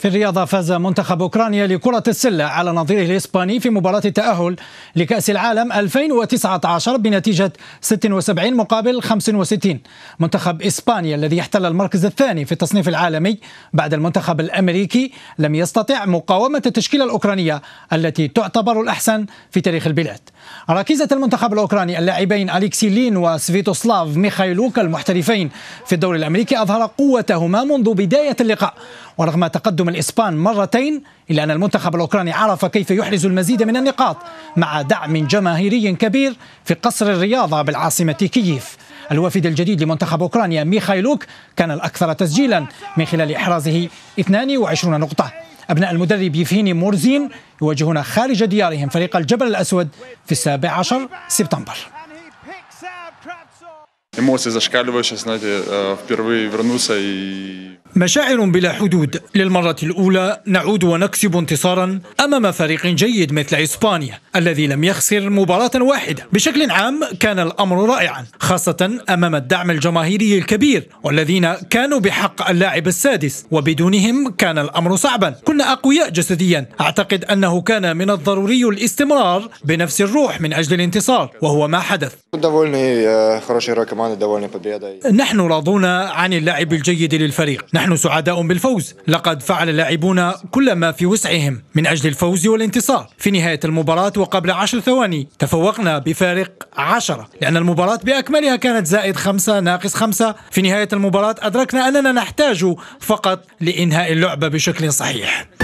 في الرياضة فاز منتخب أوكرانيا لكرة السلة على نظيره الإسباني في مباراة التأهل لكأس العالم 2019 بنتيجة 76 مقابل 65 منتخب إسبانيا الذي يحتل المركز الثاني في التصنيف العالمي بعد المنتخب الأمريكي لم يستطع مقاومة التشكيلة الأوكرانية التي تعتبر الأحسن في تاريخ البلاد ركيزة المنتخب الأوكراني اللاعبين أليكسي لين وسفيتوسلاف ميخايلوكا المحترفين في الدوري الأمريكي أظهر قوتهما منذ بداية اللقاء ورغم تقدم الإسبان مرتين إلا أن المنتخب الأوكراني عرف كيف يحرز المزيد من النقاط مع دعم جماهيري كبير في قصر الرياضة بالعاصمة كييف الوافد الجديد لمنتخب أوكرانيا ميخايلوك كان الأكثر تسجيلا من خلال إحرازه 22 نقطة أبناء المدرب يفهيني مورزين يواجهون خارج ديارهم فريق الجبل الأسود في السابع عشر سبتمبر эмоции зашкаливают. Сейчас, знаете, э, впервые вернуться и... مشاعر بلا حدود للمرة الأولى نعود ونكسب انتصارا أمام فريق جيد مثل إسبانيا الذي لم يخسر مباراة واحدة بشكل عام كان الأمر رائعا خاصة أمام الدعم الجماهيري الكبير والذين كانوا بحق اللاعب السادس وبدونهم كان الأمر صعبا كنا أقوياء جسديا أعتقد أنه كان من الضروري الاستمرار بنفس الروح من أجل الانتصار وهو ما حدث э, نحن راضون عن اللاعب الجيد للفريق نحن سعداء بالفوز لقد فعل اللاعبون كل ما في وسعهم من أجل الفوز والانتصار في نهاية المباراة وقبل عشر ثواني تفوقنا بفارق عشرة لأن المباراة بأكملها كانت زائد خمسة ناقص خمسة في نهاية المباراة أدركنا أننا نحتاج فقط لإنهاء اللعبة بشكل صحيح